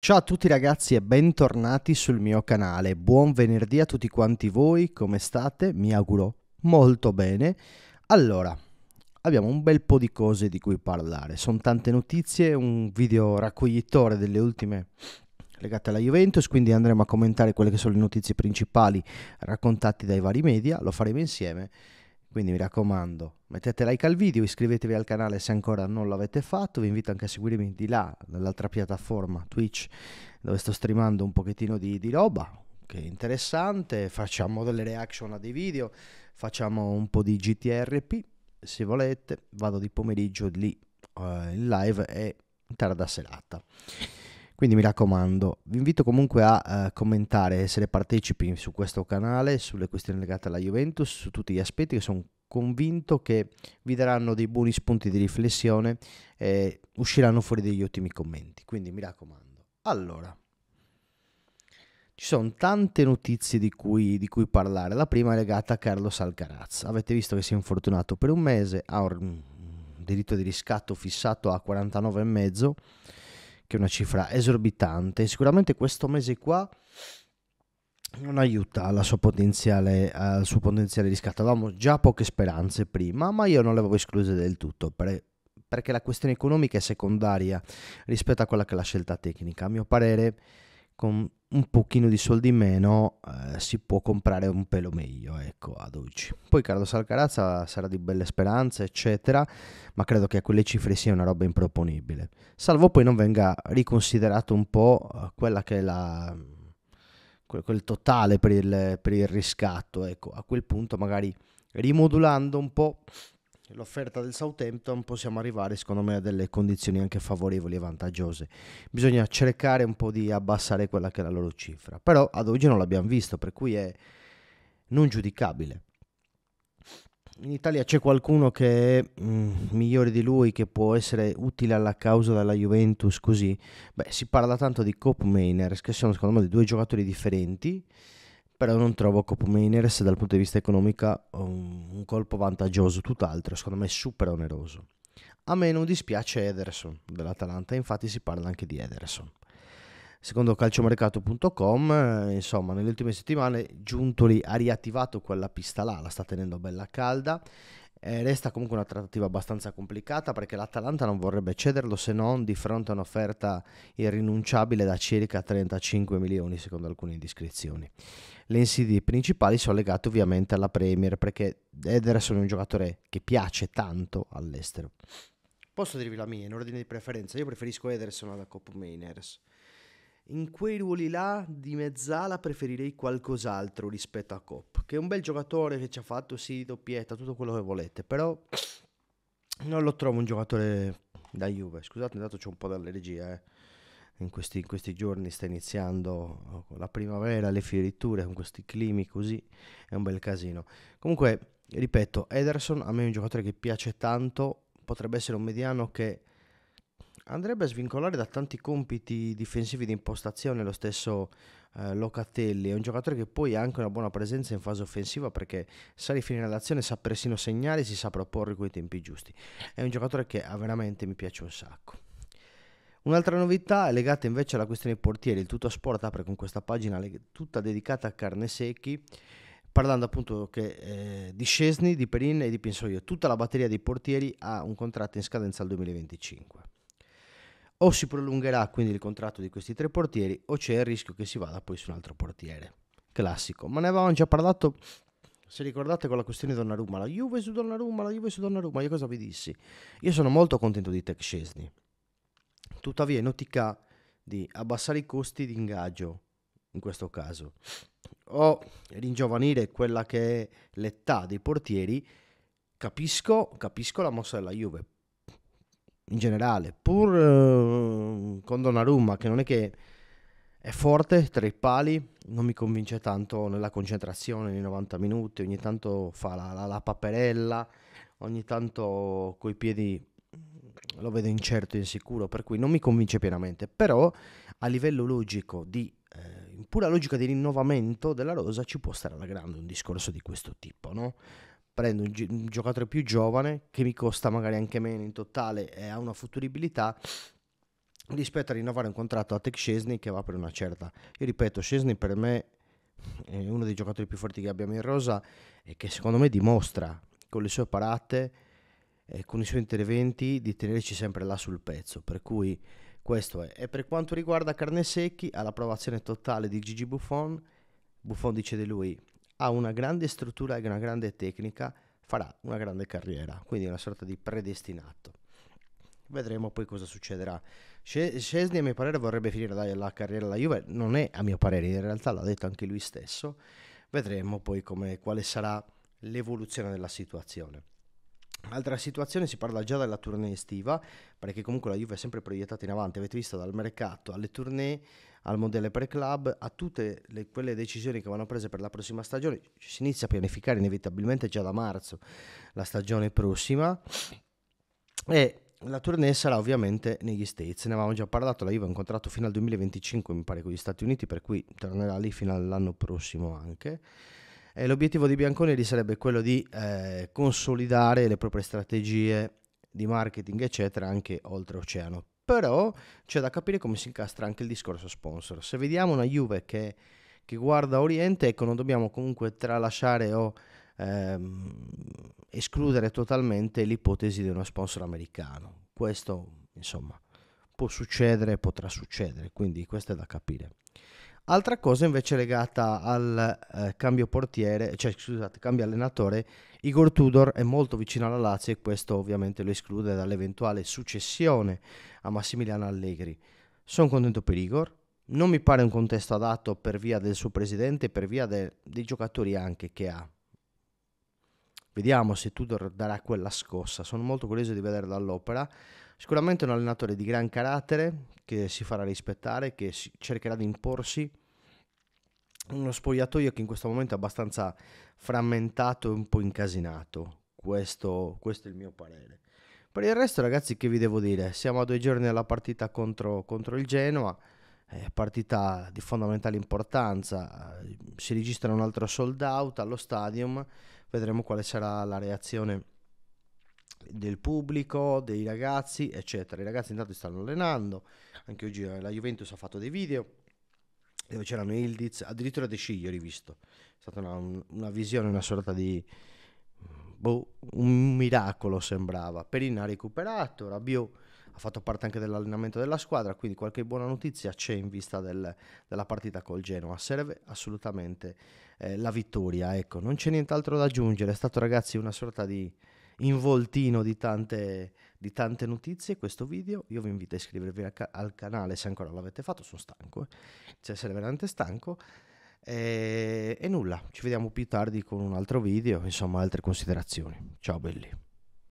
Ciao a tutti ragazzi e bentornati sul mio canale. Buon venerdì a tutti quanti voi, come state? Mi auguro molto bene. Allora, abbiamo un bel po' di cose di cui parlare. Sono tante notizie, un video raccoglitore delle ultime legate alla Juventus, quindi andremo a commentare quelle che sono le notizie principali raccontate dai vari media, lo faremo insieme. Quindi mi raccomando, mettete like al video, iscrivetevi al canale se ancora non l'avete fatto, vi invito anche a seguirmi di là, nell'altra piattaforma Twitch, dove sto streamando un pochettino di, di roba, che è interessante, facciamo delle reaction a dei video, facciamo un po' di GTRP, se volete, vado di pomeriggio lì eh, in live e tarda serata. Quindi mi raccomando, vi invito comunque a eh, commentare, essere partecipi su questo canale, sulle questioni legate alla Juventus, su tutti gli aspetti che sono convinto che vi daranno dei buoni spunti di riflessione e eh, usciranno fuori degli ottimi commenti. Quindi mi raccomando. Allora, ci sono tante notizie di cui, di cui parlare. La prima è legata a Carlos Alcaraz. Avete visto che si è infortunato per un mese, ha un diritto di riscatto fissato a 49,5, che è una cifra esorbitante. Sicuramente questo mese qua non aiuta al suo potenziale riscatto. Avevamo già poche speranze prima, ma io non le avevo escluse del tutto per, perché la questione economica è secondaria rispetto a quella che è la scelta tecnica. A mio parere, con un pochino di soldi in meno eh, si può comprare un pelo meglio, ecco, ad oggi. Poi Carlos Alcarazza sarà di belle speranze, eccetera, ma credo che a quelle cifre sia una roba improponibile. Salvo poi non venga riconsiderato un po' eh, quella che è la quel, totale per il, per il riscatto. Ecco, a quel punto magari rimodulando un po' l'offerta del Southampton possiamo arrivare secondo me a delle condizioni anche favorevoli e vantaggiose. Bisogna cercare un po' di abbassare quella che è la loro cifra, però ad oggi non l'abbiamo visto, per cui è non giudicabile in Italia c'è qualcuno che è mh, mm, migliore di lui, che può essere utile alla causa della Juventus così? Beh, si parla tanto di Cop Mainers, che sono secondo me due giocatori differenti, però non trovo Cop Mainers dal punto di vista economico un, un colpo vantaggioso, tutt'altro, secondo me è super oneroso. A me non dispiace Ederson dell'Atalanta, infatti si parla anche di Ederson. Secondo calciomercato.com, eh, insomma, nelle ultime settimane Giuntoli ha riattivato quella pista là, la sta tenendo bella calda. Eh, resta comunque una trattativa abbastanza complicata perché l'Atalanta non vorrebbe cederlo se non di fronte a un'offerta irrinunciabile da circa 35 milioni secondo alcune indiscrezioni. Le insidie principali sono legate ovviamente alla Premier perché Ederson è un giocatore che piace tanto all'estero. Posso dirvi la mia in ordine di preferenza? Io preferisco Ederson alla Coppa Mainers in quei ruoli là di mezzala preferirei qualcos'altro rispetto a Cop, che è un bel giocatore che ci ha fatto sì, doppietta, tutto quello che volete, però non lo trovo un giocatore da Juve. Scusate, intanto c'è un po' d'allergia, eh. in, questi, in questi, giorni sta iniziando la primavera, le fioriture, con questi climi così, è un bel casino. Comunque, ripeto, Ederson a me è un giocatore che piace tanto, potrebbe essere un mediano che andrebbe a svincolare da tanti compiti difensivi di impostazione lo stesso eh, Locatelli, è un giocatore che poi ha anche una buona presenza in fase offensiva perché sa rifinire l'azione, sa persino segnare, si sa proporre con i tempi giusti. È un giocatore che ah, veramente mi piace un sacco. Un'altra novità è legata invece alla questione dei portieri, il Tutto Sport apre con questa pagina tutta dedicata a carne secchi parlando appunto che, eh, di Scesni, di Perin e di Pinsoio, tutta la batteria dei portieri ha un contratto in scadenza al 2025 o si prolungherà quindi il contratto di questi tre portieri o c'è il rischio che si vada poi su un altro portiere. Classico, ma ne avevamo già parlato, se ricordate, con la questione di Donnarumma, la Juve su Donnarumma, la Juve su Donnarumma, io cosa vi dissi? Io sono molto contento di Tech Scesni, tuttavia in ottica di abbassare i costi di ingaggio in questo caso o ringiovanire quella che è l'età dei portieri, capisco, capisco la mossa della Juve, in generale, pur eh, con Donnarumma che non è che è forte tra i pali, non mi convince tanto nella concentrazione nei 90 minuti, ogni tanto fa la, la, la paperella, ogni tanto coi piedi lo vedo incerto e insicuro, per cui non mi convince pienamente, però a livello logico, di eh, pura logica di rinnovamento della rosa ci può stare alla grande un discorso di questo tipo, no? prendo un, gi- un, giocatore più giovane che mi costa magari anche meno in totale e ha una futuribilità rispetto a rinnovare un contratto a Tech Chesney che va per una certa. Io ripeto, Chesney per me è uno dei giocatori più forti che abbiamo in rosa e che secondo me dimostra con le sue parate e con i suoi interventi di tenerci sempre là sul pezzo, per cui questo è. E per quanto riguarda Carne Secchi, all'approvazione totale di Gigi Buffon, Buffon dice di lui ha una grande struttura e una grande tecnica, farà una grande carriera, quindi una sorta di predestinato. Vedremo poi cosa succederà. Scesni, a mio parere, vorrebbe finire la, carriera alla Juve, non è a mio parere, in realtà l'ha detto anche lui stesso. Vedremo poi come, quale sarà l'evoluzione della situazione. Altra situazione, si parla già della tournée estiva, perché comunque la Juve è sempre proiettata in avanti, avete visto dal mercato alle tournée al modello pre-club, a tutte le, quelle decisioni che vanno prese per la prossima stagione. Si inizia a pianificare inevitabilmente già da marzo la stagione prossima e la tournée sarà ovviamente negli States, ne avevamo già parlato, la Juve ha un contratto fino al 2025 mi pare con gli Stati Uniti, per cui tornerà lì fino all'anno prossimo anche. E l'obiettivo di Bianconeri sarebbe quello di eh, consolidare le proprie strategie di marketing, eccetera, anche oltre oceano però c'è da capire come si incastra anche il discorso sponsor. Se vediamo una Juve che, che guarda Oriente, ecco, non dobbiamo comunque tralasciare o ehm, escludere totalmente l'ipotesi di uno sponsor americano. Questo, insomma, può succedere, potrà succedere, quindi questo è da capire. Altra cosa invece legata al eh, cambio portiere, cioè scusate, cambio allenatore, Igor Tudor è molto vicino alla Lazio e questo ovviamente lo esclude dall'eventuale successione a Massimiliano Allegri. Sono contento per Igor, non mi pare un contesto adatto per via del suo presidente e per via de- dei giocatori anche che ha. Vediamo se Tudor darà quella scossa, sono molto curioso di vederlo all'opera. Sicuramente è un allenatore di gran carattere che si farà rispettare, che cercherà di imporsi uno spogliatoio che in questo momento è abbastanza frammentato e un po' incasinato. Questo, questo, è il mio parere. Per il resto, ragazzi, che vi devo dire? Siamo a due giorni alla partita contro, contro il Genoa, eh, partita di fondamentale importanza. Eh, si registra un altro sold out allo stadium. Vedremo quale sarà la reazione del pubblico, dei ragazzi, eccetera. I ragazzi intanto stanno allenando. Anche oggi eh, la Juventus ha fatto dei video dove c'erano Ildiz, addirittura De Sciglio rivisto. È stata una, una visione, una sorta di... Mm, boh, un miracolo sembrava. Perin ha recuperato, Rabiot ha fatto parte anche dell'allenamento della squadra, quindi qualche buona notizia c'è in vista del, della partita col Genoa. Serve assolutamente eh, la vittoria, ecco, non c'è nient'altro da aggiungere, è stato ragazzi una sorta di involtino di tante, di tante notizie questo video. Io vi invito a iscrivervi al, al canale se ancora l'avete fatto, sono stanco, eh. cioè sarei veramente stanco. E, eh, e nulla, ci vediamo più tardi con un altro video, insomma altre considerazioni. Ciao belli.